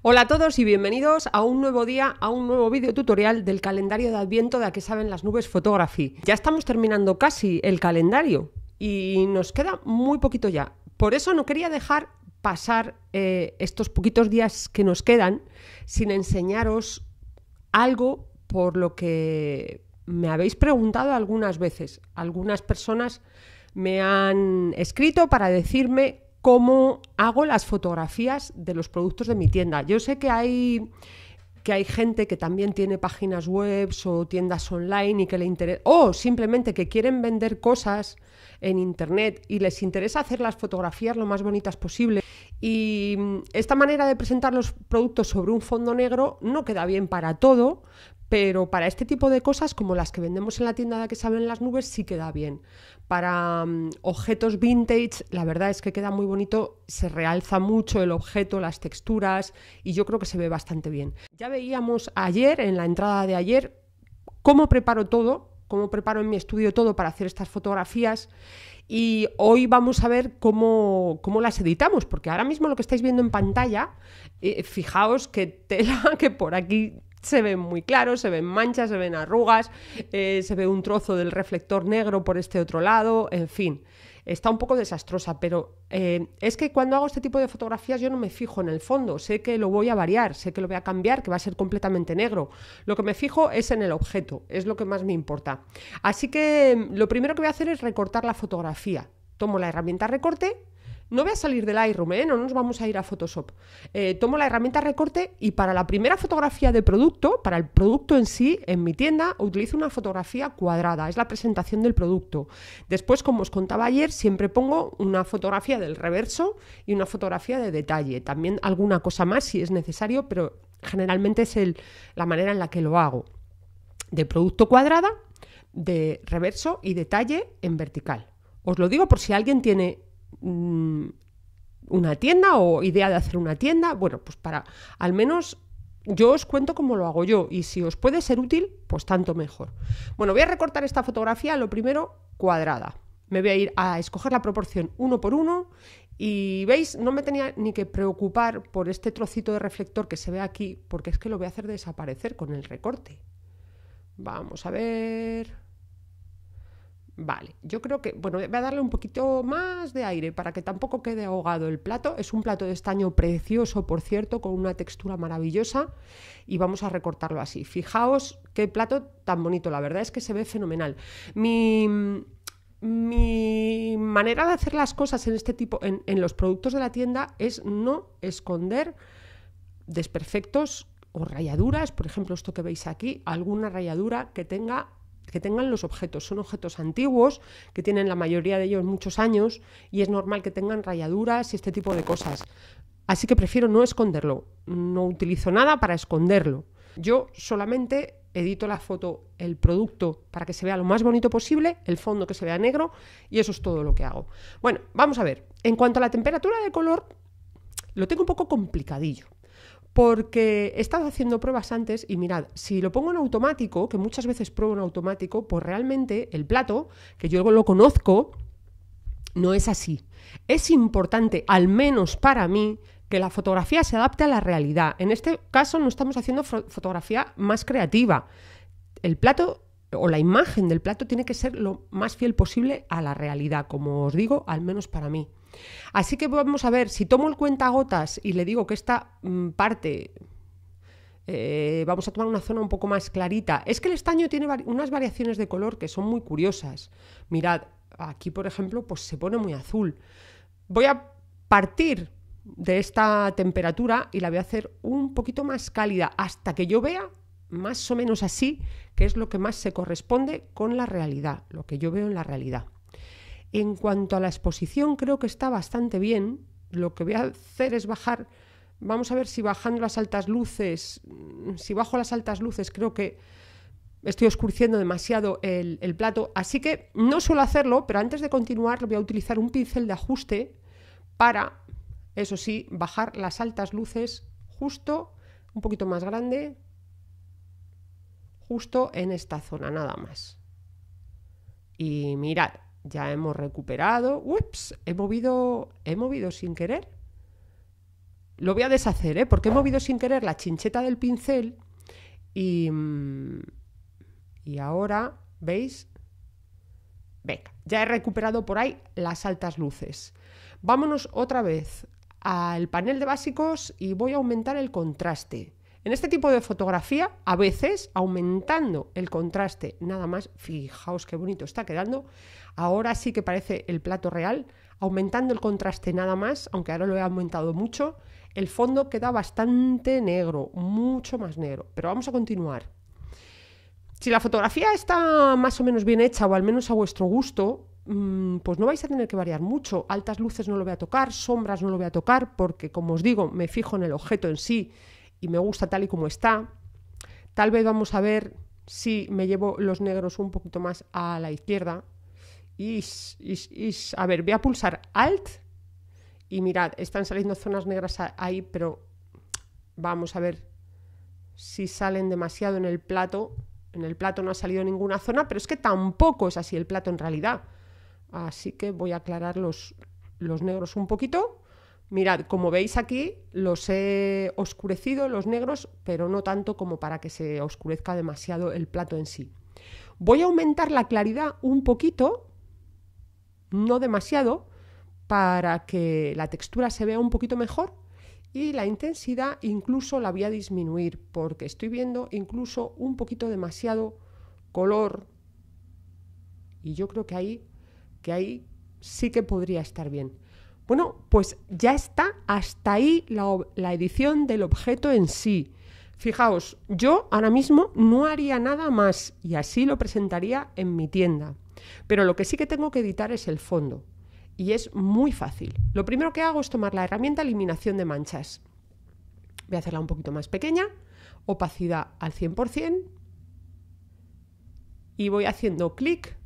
Hola a todos y bienvenidos a un nuevo día, a un nuevo vídeo tutorial del calendario de Adviento de A que saben las nubes Photography. Ya estamos terminando casi el calendario y nos queda muy poquito ya. Por eso no quería dejar pasar eh, estos poquitos días que nos quedan sin enseñaros algo por lo que me habéis preguntado algunas veces. Algunas personas me han escrito para decirme cómo hago las fotografías de los productos de mi tienda. Yo sé que hay que hay gente que también tiene páginas web o tiendas online y que le interesa, o simplemente que quieren vender cosas en internet y les interesa hacer las fotografías lo más bonitas posible. Y mm, esta manera de presentar los productos sobre un fondo negro no queda bien para todo, pero para este tipo de cosas, como las que vendemos en la tienda de que saben las nubes, sí queda bien. Para mm, objetos vintage, la verdad es que queda muy bonito, se realza mucho el objeto, las texturas, y yo creo que se ve bastante bien. Ya veíamos ayer, en la entrada de ayer, cómo preparo todo, cómo preparo en mi estudio todo para hacer estas fotografías. Y hoy vamos a ver cómo, cómo las editamos, porque ahora mismo lo que estáis viendo en pantalla, eh, fijaos que tela que por aquí se ven muy claro se ven manchas, se ven arrugas, eh, se ve un trozo del reflector negro por este otro lado, en fin. Está un poco desastrosa, pero eh, es que cuando hago este tipo de fotografías yo no me fijo en el fondo, sé que lo voy a variar, sé que lo voy a cambiar, que va a ser completamente negro. Lo que me fijo es en el objeto, es lo que más me importa. Así que mm, lo primero que voy a hacer es recortar la fotografía. Tomo la herramienta recorte no voy a salir del iRoom, ¿eh? no nos vamos a ir a Photoshop. Eh, tomo la herramienta recorte y para la primera fotografía de producto, para el producto en sí, en mi tienda, utilizo una fotografía cuadrada, es la presentación del producto. Después, como os contaba ayer, siempre pongo una fotografía del reverso y una fotografía de detalle. También alguna cosa más si es necesario, pero generalmente es el, la manera en la que lo hago. De producto cuadrada, de reverso y detalle en vertical. Os lo digo por si alguien tiene Mm, una tienda o idea de hacer una tienda, bueno, pues para al menos yo os cuento cómo lo hago yo y si os puede ser útil, pues tanto mejor. Bueno, voy a recortar esta fotografía, lo primero, cuadrada. Me voy a ir a escoger la proporción uno por uno y veis, no me tenía ni que preocupar por este trocito de reflector que se ve aquí, porque es que lo voy a hacer desaparecer con el recorte. Vamos a ver. Vale, yo creo que, bueno, voy a darle un poquito más de aire para que tampoco quede ahogado el plato. Es un plato de estaño precioso, por cierto, con una textura maravillosa y vamos a recortarlo así. Fijaos qué plato tan bonito, la verdad es que se ve fenomenal. Mi, mi manera de hacer las cosas en este tipo, en, en los productos de la tienda, es no esconder desperfectos o rayaduras, por ejemplo, esto que veis aquí, alguna rayadura que tenga que tengan los objetos. Son objetos antiguos, que tienen la mayoría de ellos muchos años, y es normal que tengan rayaduras y este tipo de cosas. Así que prefiero no esconderlo. No utilizo nada para esconderlo. Yo solamente edito la foto, el producto, para que se vea lo más bonito posible, el fondo que se vea negro, y eso es todo lo que hago. Bueno, vamos a ver. En cuanto a la temperatura de color, lo tengo un poco complicadillo porque he estado haciendo pruebas antes y mirad, si lo pongo en automático, que muchas veces pruebo en automático, pues realmente el plato, que yo lo conozco, no es así. Es importante, al menos para mí, que la fotografía se adapte a la realidad. En este caso no estamos haciendo fotografía más creativa. El plato o la imagen del plato tiene que ser lo más fiel posible a la realidad, como os digo, al menos para mí. Así que vamos a ver, si tomo el cuentagotas y le digo que esta mm, parte eh, vamos a tomar una zona un poco más clarita. Es que el estaño tiene unas variaciones de color que son muy curiosas. Mirad, aquí por ejemplo, pues se pone muy azul. Voy a partir de esta temperatura y la voy a hacer un poquito más cálida hasta que yo vea más o menos así, que es lo que más se corresponde con la realidad, lo que yo veo en la realidad. En cuanto a la exposición, creo que está bastante bien. Lo que voy a hacer es bajar, vamos a ver si bajando las altas luces, mm, si bajo las altas luces, creo que estoy oscureciendo demasiado el, el plato. Así que no suelo hacerlo, pero antes de continuar voy a utilizar un pincel de ajuste para, eso sí, bajar las altas luces justo, un poquito más grande, justo en esta zona nada más. Y mirad, ya hemos recuperado. Ups, he movido, he movido sin querer. Lo voy a deshacer, ¿eh? Porque he movido sin querer la chincheta del pincel y, mm, y ahora, ¿veis? Venga, ya he recuperado por ahí las altas luces. Vámonos otra vez al panel de básicos y voy a aumentar el contraste. En este tipo de fotografía, a veces aumentando el contraste, nada más, fijaos qué bonito está quedando, ahora sí que parece el plato real, aumentando el contraste nada más, aunque ahora lo he aumentado mucho, el fondo queda bastante negro, mucho más negro, pero vamos a continuar. Si la fotografía está más o menos bien hecha o al menos a vuestro gusto, mm, pues no vais a tener que variar mucho. Altas luces no lo voy a tocar, sombras no lo voy a tocar, porque como os digo, me fijo en el objeto en sí y me gusta tal y como está. Tal vez vamos a ver si me llevo los negros un poquito más a la izquierda. Y, a ver, voy a pulsar Alt y mirad, están saliendo zonas negras ahí, pero vamos a ver si salen demasiado en el plato. En el plato no ha salido ninguna zona, pero es que tampoco es así el plato en realidad. Así que voy a aclarar los, los negros un poquito Mirad, como veis aquí, los he oscurecido, los negros, pero no tanto como para que se oscurezca demasiado el plato en sí. Voy a aumentar la claridad un poquito, no demasiado, para que la textura se vea un poquito mejor y la intensidad incluso la voy a disminuir porque estoy viendo incluso un poquito demasiado color y yo creo que ahí, que ahí sí que podría estar bien. Bueno, pues ya está hasta ahí la, edición del objeto en sí. Fijaos, yo ahora mismo no haría nada más y así lo presentaría en mi tienda. Pero lo que sí que tengo que editar es el fondo. Y es muy fácil. Lo primero que hago es tomar la herramienta eliminación de manchas. Voy a hacerla un poquito más pequeña, opacidad al 100%. Y voy haciendo clic.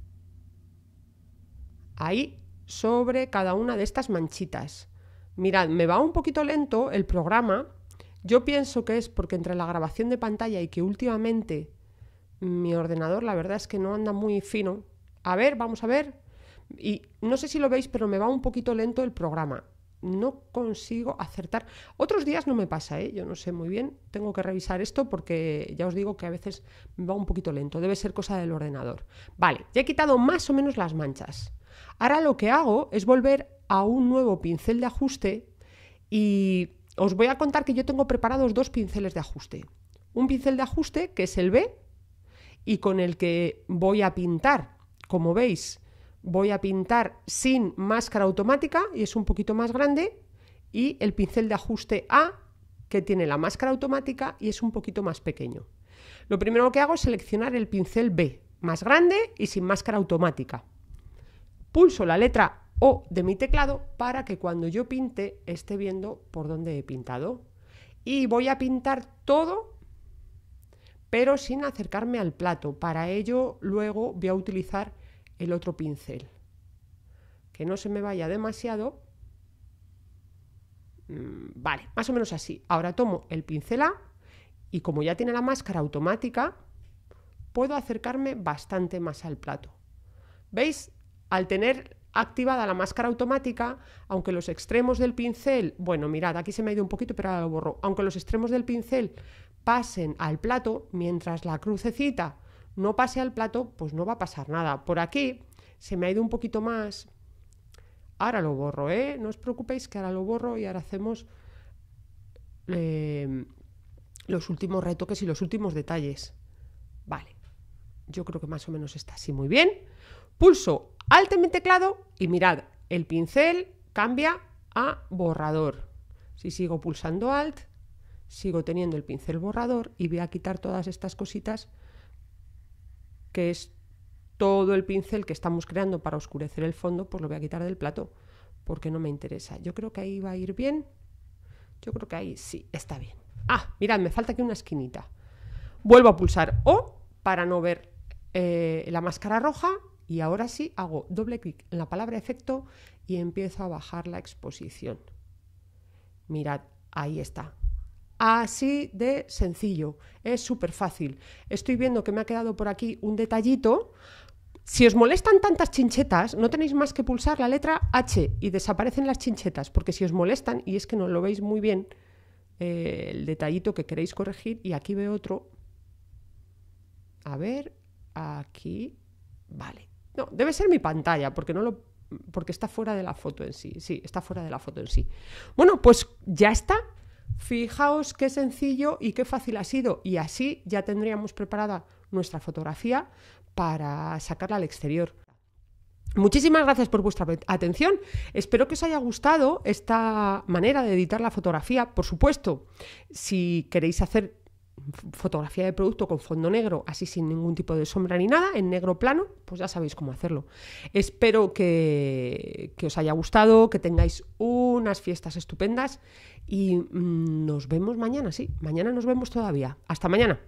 Ahí sobre cada una de estas manchitas. Mirad, me va un poquito lento el programa. Yo pienso que es porque entre la grabación de pantalla y que últimamente mi ordenador la verdad es que no anda muy fino. A ver, vamos a ver. Y no sé si lo veis, pero me va un poquito lento el programa. No consigo acertar. Otros días no me pasa, ¿eh? yo no sé muy bien. Tengo que revisar esto porque ya os digo que a veces me va un poquito lento. Debe ser cosa del ordenador. Vale, ya he quitado más o menos las manchas. Ahora lo que hago es volver a un nuevo pincel de ajuste y os voy a contar que yo tengo preparados dos pinceles de ajuste. Un pincel de ajuste que es el B y con el que voy a pintar, como veis, voy a pintar sin máscara automática y es un poquito más grande y el pincel de ajuste A que tiene la máscara automática y es un poquito más pequeño. Lo primero que hago es seleccionar el pincel B, más grande y sin máscara automática pulso la letra O de mi teclado para que cuando yo pinte esté viendo por dónde he pintado. Y voy a pintar todo, pero sin acercarme al plato. Para ello luego voy a utilizar el otro pincel. Que no se me vaya demasiado. Mm, vale, más o menos así. Ahora tomo el pincel A y como ya tiene la máscara automática, puedo acercarme bastante más al plato. ¿Veis? Al tener activada la máscara automática, aunque los extremos del pincel, bueno, mirad, aquí se me ha ido un poquito, pero ahora lo borro, aunque los extremos del pincel pasen al plato, mientras la crucecita no pase al plato, pues no va a pasar nada. Por aquí se me ha ido un poquito más, ahora lo borro, ¿eh? No os preocupéis que ahora lo borro y ahora hacemos em, los últimos retoques y los últimos detalles. Vale, yo creo que más o menos está así muy bien. Pulso Alt en mi teclado y mirad, el pincel cambia a borrador. Si sigo pulsando Alt, sigo teniendo el pincel borrador y voy a quitar todas estas cositas que es todo el pincel que estamos creando para oscurecer el fondo, pues lo voy a quitar del plato porque no me interesa. Yo creo que ahí va a ir bien. Yo creo que ahí sí, está bien. Ah, mirad, me falta aquí una esquinita. Vuelvo a pulsar O para no ver eh, la máscara roja y ahora sí hago doble clic en la palabra efecto y empiezo a bajar la exposición. Mirad, ahí está. Así de sencillo, es súper fácil. Estoy viendo que me ha quedado por aquí un detallito. Si os molestan tantas chinchetas, no tenéis más que pulsar la letra H y desaparecen las chinchetas, porque si os molestan, y es que no lo veis muy bien, eh, el detallito que queréis corregir, y aquí veo otro. A ver, aquí, vale. No, debe ser mi pantalla, porque no lo. porque está fuera de la foto en sí. Sí, está fuera de la foto en sí. Bueno, pues ya está. Fijaos qué sencillo y qué fácil ha sido. Y así ya tendríamos preparada nuestra fotografía para sacarla al exterior. Muchísimas gracias por vuestra atención. Espero que os haya gustado esta manera de editar la fotografía. Por supuesto, si queréis hacer fotografía de producto con fondo negro, así sin ningún tipo de sombra ni nada, en negro plano, pues ya sabéis cómo hacerlo. Espero que, que os haya gustado, que tengáis unas fiestas estupendas y mm, nos vemos mañana, sí, mañana nos vemos todavía. Hasta mañana.